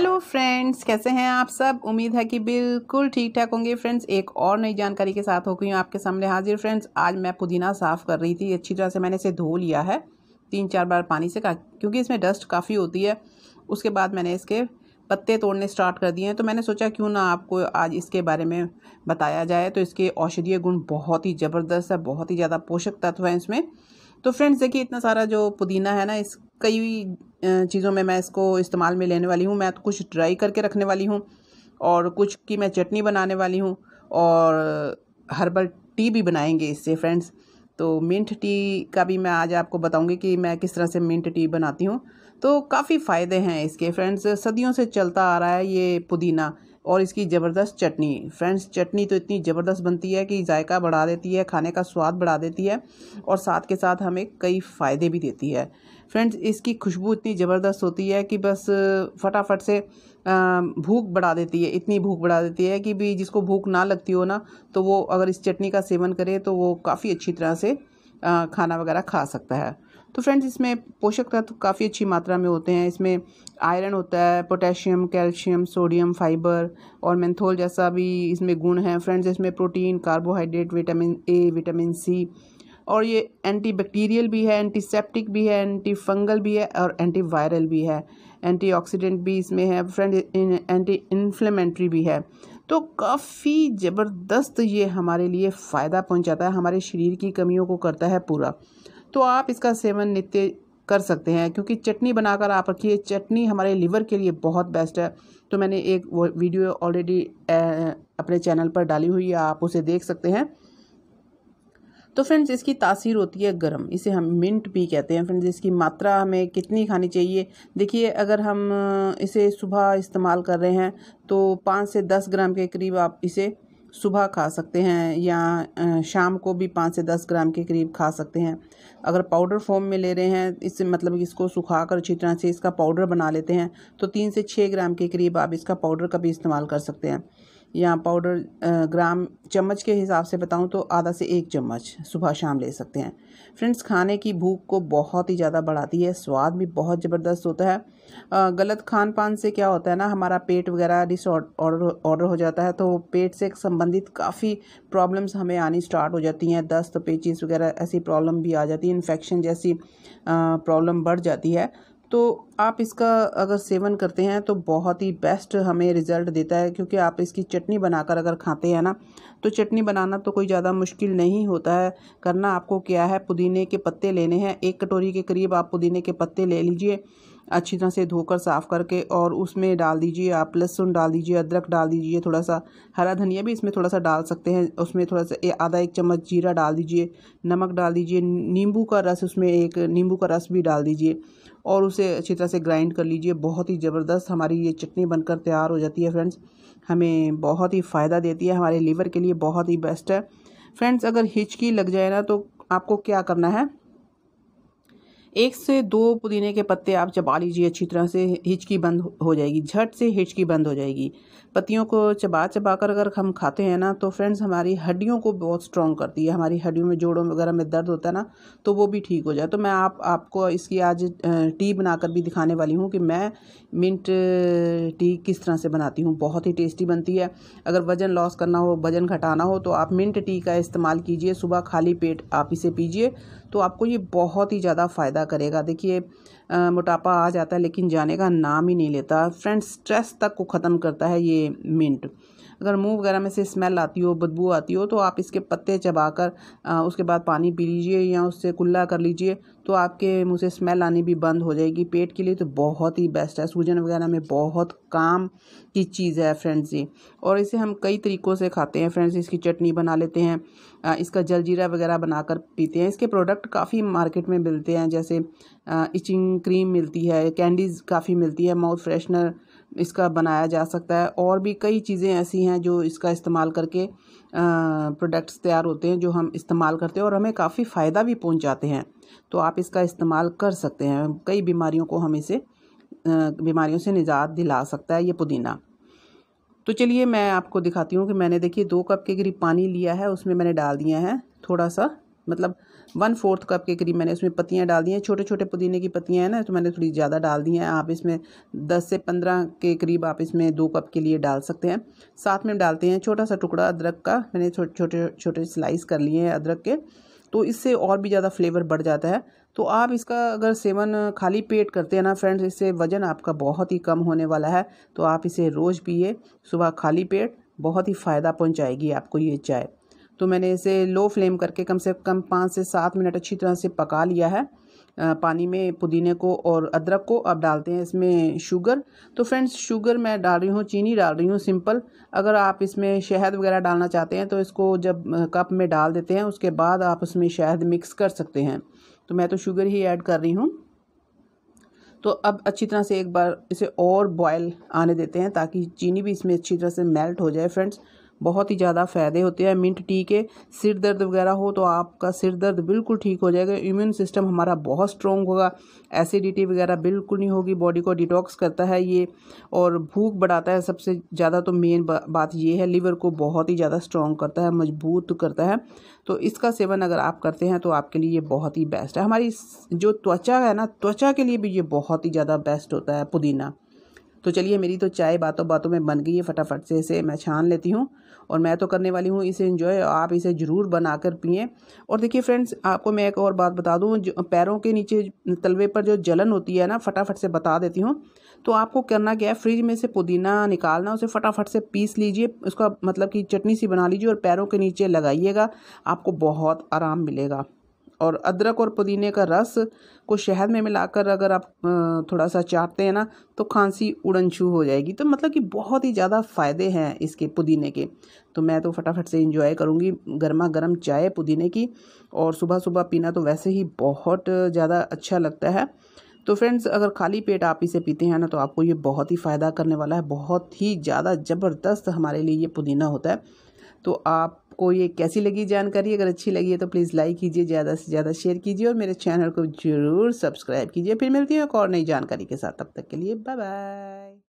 hello friends कैसे हैं आप सब उम्मीद है कि बिल्कुल ठीक ठाक होंगे फ्रेंड्स एक और नई जानकारी के साथ हो गई हूँ आपके सामने हाजिर फ्रेंड्स आज मैं पुदीना साफ़ कर रही थी अच्छी तरह से मैंने इसे धो लिया है तीन चार बार पानी से का क्योंकि इसमें डस्ट काफ़ी होती है उसके बाद मैंने इसके पत्ते तोड़ने स्टार्ट कर दिए हैं तो मैंने सोचा क्यों ना आपको आज इसके बारे में बताया जाए तो इसके औषधीय गुण बहुत ही ज़बरदस्त है बहुत ही ज़्यादा पोषक तत्व है इसमें तो फ्रेंड्स देखिए इतना सारा जो पुदीना है ना इस कई चीज़ों में मैं इसको इस्तेमाल में लेने वाली हूँ मैं तो कुछ ड्राई करके रखने वाली हूँ और कुछ की मैं चटनी बनाने वाली हूँ और हर्बल टी भी बनाएंगे इससे फ्रेंड्स तो मिंट टी का भी मैं आज आपको बताऊंगी कि मैं किस तरह से मिंट टी बनाती हूँ तो काफ़ी फ़ायदे हैं इसके फ्रेंड्स सदियों से चलता आ रहा है ये पुदीना और इसकी ज़बरदस्त चटनी फ्रेंड्स चटनी तो इतनी ज़बरदस्त बनती है कि जायका बढ़ा देती है खाने का स्वाद बढ़ा देती है और साथ के साथ हमें कई फ़ायदे भी देती है फ्रेंड्स इसकी खुशबू इतनी ज़बरदस्त होती है कि बस फटाफट से भूख बढ़ा देती है इतनी भूख बढ़ा देती है कि भी जिसको भूख ना लगती हो ना तो वो अगर इस चटनी का सेवन करे तो वो काफ़ी अच्छी तरह से खाना वगैरह खा सकता है तो फ्रेंड्स इसमें पोषक तत्व काफ़ी अच्छी मात्रा में होते हैं इसमें आयरन होता है पोटेशियम कैल्शियम सोडियम फाइबर और मैंथोल जैसा भी इसमें गुण है फ्रेंड्स इसमें protein carbohydrate vitamin A vitamin C और ये एंटी बैक्टीरियल भी है एंटीसेप्टिक भी है एंटी फंगल भी है और एंटी वायरल भी है एंटीऑक्सीडेंट भी इसमें है फ्रेंड एंटी इन्फ्लेमेंट्री भी है तो काफ़ी ज़बरदस्त ये हमारे लिए फ़ायदा पहुंचाता है हमारे शरीर की कमियों को करता है पूरा तो आप इसका सेवन नित्य कर सकते हैं क्योंकि चटनी बनाकर आप रखिए चटनी हमारे लीवर के लिए बहुत बेस्ट है तो मैंने एक वो वीडियो ऑलरेडी अपने चैनल पर डाली हुई है आप उसे देख सकते हैं तो फ्रेंड्स इसकी तासीर होती है गर्म इसे हम मिंट भी कहते हैं फ्रेंड्स इसकी मात्रा हमें कितनी खानी चाहिए देखिए अगर हम इसे सुबह इस्तेमाल कर रहे हैं तो पाँच से दस ग्राम के करीब आप इसे सुबह खा सकते हैं या शाम को भी पाँच से दस ग्राम के करीब खा सकते हैं अगर पाउडर फॉर्म में ले रहे हैं इससे मतलब इसको सुखा कर अच्छी तरह से इसका पाउडर बना लेते हैं तो तीन से छः ग्राम के करीब आप इसका पाउडर का भी इस्तेमाल कर सकते हैं या पाउडर ग्राम चम्मच के हिसाब से बताऊं तो आधा से एक चम्मच सुबह शाम ले सकते हैं फ्रेंड्स खाने की भूख को बहुत ही ज़्यादा बढ़ाती है स्वाद भी बहुत ज़बरदस्त होता है गलत खान पान से क्या होता है ना हमारा पेट वगैरह डिसऑर्डर ऑर्डर हो जाता है तो पेट से संबंधित काफ़ी प्रॉब्लम्स हमें आनी स्टार्ट हो जाती हैं दस्त पेचिस वगैरह ऐसी प्रॉब्लम भी आ जाती है इन्फेक्शन जैसी प्रॉब्लम बढ़ जाती है तो आप इसका अगर सेवन करते हैं तो बहुत ही बेस्ट हमें रिज़ल्ट देता है क्योंकि आप इसकी चटनी बनाकर अगर खाते हैं ना तो चटनी बनाना तो कोई ज़्यादा मुश्किल नहीं होता है करना आपको क्या है पुदीने के पत्ते लेने हैं एक कटोरी के करीब आप पुदीने के पत्ते ले लीजिए अच्छी तरह से धोकर साफ़ करके और उसमें डाल दीजिए आप लहसुन डाल दीजिए अदरक डाल दीजिए थोड़ा सा हरा धनिया भी इसमें थोड़ा सा डाल सकते हैं उसमें थोड़ा सा आधा एक चम्मच जीरा डाल दीजिए नमक डाल दीजिए नींबू का रस उसमें एक नींबू का रस भी डाल दीजिए और उसे अच्छी तरह से ग्राइंड कर लीजिए बहुत ही ज़बरदस्त हमारी ये चटनी बनकर तैयार हो जाती है फ्रेंड्स हमें बहुत ही फ़ायदा देती है हमारे लीवर के लिए बहुत ही बेस्ट है फ्रेंड्स अगर हिचकी लग जाए ना तो आपको क्या करना है एक से दो पुदीने के पत्ते आप चबा लीजिए अच्छी तरह से हिचकी बंद हो जाएगी झट से हिचकी बंद हो जाएगी पत्तियों को चबा चबा कर अगर हम खाते हैं ना तो फ्रेंड्स हमारी हड्डियों को बहुत स्ट्रॉन्ग करती है हमारी हड्डियों में जोड़ों वगैरह में दर्द होता है ना तो वो भी ठीक हो जाए तो मैं आप आपको इसकी आज टी बनाकर भी दिखाने वाली हूँ कि मैं मिंट टी किस तरह से बनाती हूँ बहुत ही टेस्टी बनती है अगर वज़न लॉस करना हो वज़न घटाना हो तो आप मिंट टी का इस्तेमाल कीजिए सुबह खाली पेट आप इसे पीजिए तो आपको ये बहुत ही ज़्यादा फ़ायदा फ़ायदा करेगा देखिए मोटापा आ जाता है लेकिन जाने का नाम ही नहीं लेता फ्रेंड्स स्ट्रेस तक को ख़त्म करता है ये मिंट अगर मुंह वगैरह में से स्मेल आती हो बदबू आती हो तो आप इसके पत्ते चबा कर उसके बाद पानी पी लीजिए या उससे कुल्ला कर लीजिए तो आपके मुंह से स्मेल आनी भी बंद हो जाएगी पेट के लिए तो बहुत ही बेस्ट है सूजन वगैरह में बहुत काम की चीज़ है फ्रेंड्स ये और इसे हम कई तरीक़ों से खाते हैं फ्रेंड्स इसकी चटनी बना लेते हैं इसका जलजीरा वगैरह बनाकर पीते हैं इसके प्रोडक्ट काफ़ी मार्केट में मिलते हैं जैसे इचिंग क्रीम मिलती है कैंडीज़ काफ़ी मिलती है माउथ फ्रेशनर इसका बनाया जा सकता है और भी कई चीज़ें ऐसी हैं जो इसका इस्तेमाल करके प्रोडक्ट्स तैयार होते हैं जो हम इस्तेमाल करते हैं और हमें काफ़ी फ़ायदा भी पहुंचाते हैं तो आप इसका इस्तेमाल कर सकते हैं कई बीमारियों को हम इसे बीमारियों से निजात दिला सकता है ये पुदीना तो चलिए मैं आपको दिखाती हूँ कि मैंने देखिए दो कप के करीब पानी लिया है उसमें मैंने डाल दिया है थोड़ा सा मतलब वन फोर्थ कप के करीब मैंने उसमें पत्तियाँ डाल दी हैं छोटे छोटे पुदीने की पत्तियाँ हैं ना तो मैंने थोड़ी ज़्यादा डाल दी हैं आप इसमें दस से पंद्रह के करीब आप इसमें दो कप के लिए डाल सकते हैं साथ में डालते हैं छोटा सा टुकड़ा अदरक का मैंने छोटे छोटे स्लाइस कर लिए हैं अदरक के तो इससे और भी ज़्यादा फ्लेवर बढ़ जाता है तो आप इसका अगर सेवन खाली पेट करते हैं ना फ्रेंड्स इससे वज़न आपका बहुत ही कम होने वाला है तो आप इसे रोज़ पिए सुबह खाली पेट बहुत ही फ़ायदा पहुंचाएगी आपको ये चाय तो मैंने इसे लो फ्लेम करके कम से कम पाँच से सात मिनट अच्छी तरह से पका लिया है पानी में पुदीने को और अदरक को अब डालते हैं इसमें शुगर तो फ्रेंड्स शुगर मैं डाल रही हूँ चीनी डाल रही हूँ सिंपल अगर आप इसमें शहद वगैरह डालना चाहते हैं तो इसको जब कप में डाल देते हैं उसके बाद आप उसमें शहद मिक्स कर सकते हैं तो मैं तो शुगर ही ऐड कर रही हूँ तो अब अच्छी तरह से एक बार इसे और बॉयल आने देते हैं ताकि चीनी भी इसमें अच्छी तरह से मेल्ट हो जाए फ्रेंड्स बहुत ही ज़्यादा फ़ायदे होते हैं मिंट टी के सिर दर्द वगैरह हो तो आपका सिर दर्द बिल्कुल ठीक हो जाएगा इम्यून सिस्टम हमारा बहुत स्ट्रॉन्ग होगा एसिडिटी वगैरह बिल्कुल नहीं होगी बॉडी को डिटॉक्स करता है ये और भूख बढ़ाता है सबसे ज़्यादा तो मेन बात ये है लीवर को बहुत ही ज़्यादा स्ट्रॉन्ग करता है मजबूत करता है तो इसका सेवन अगर आप करते हैं तो आपके लिए ये बहुत ही बेस्ट है हमारी जो त्वचा है ना त्वचा के लिए भी ये बहुत ही ज़्यादा बेस्ट होता है पुदीना तो चलिए मेरी तो चाय बातों बातों में बन गई है फटाफट से इसे मैं छान लेती हूँ और मैं तो करने वाली हूँ इसे इन्जॉय आप इसे ज़रूर बना कर पिए और देखिए फ्रेंड्स आपको मैं एक और बात बता दूँ पैरों के नीचे तलवे पर जो जलन होती है ना फटाफट से बता देती हूँ तो आपको करना क्या है फ्रिज में से पुदीना निकालना उसे फटाफट से पीस लीजिए उसका मतलब कि चटनी सी बना लीजिए और पैरों के नीचे लगाइएगा आपको बहुत आराम मिलेगा और अदरक और पुदीने का रस को शहद में मिलाकर अगर आप थोड़ा सा चाटते हैं ना तो खांसी उड़न छू हो जाएगी तो मतलब कि बहुत ही ज़्यादा फ़ायदे हैं इसके पुदीने के तो मैं तो फटाफट से इंजॉय करूँगी गर्मा गर्म चाय पुदीने की और सुबह सुबह पीना तो वैसे ही बहुत ज़्यादा अच्छा लगता है तो फ्रेंड्स अगर खाली पेट आप इसे पीते हैं ना तो आपको ये बहुत ही फ़ायदा करने वाला है बहुत ही ज़्यादा ज़बरदस्त हमारे लिए ये पुदीना होता है तो आप आपको ये कैसी लगी जानकारी अगर अच्छी लगी है तो प्लीज़ लाइक कीजिए ज़्यादा से ज़्यादा शेयर कीजिए और मेरे चैनल को ज़रूर सब्सक्राइब कीजिए फिर मिलती है एक और नई जानकारी के साथ तब तक के लिए बाय बाय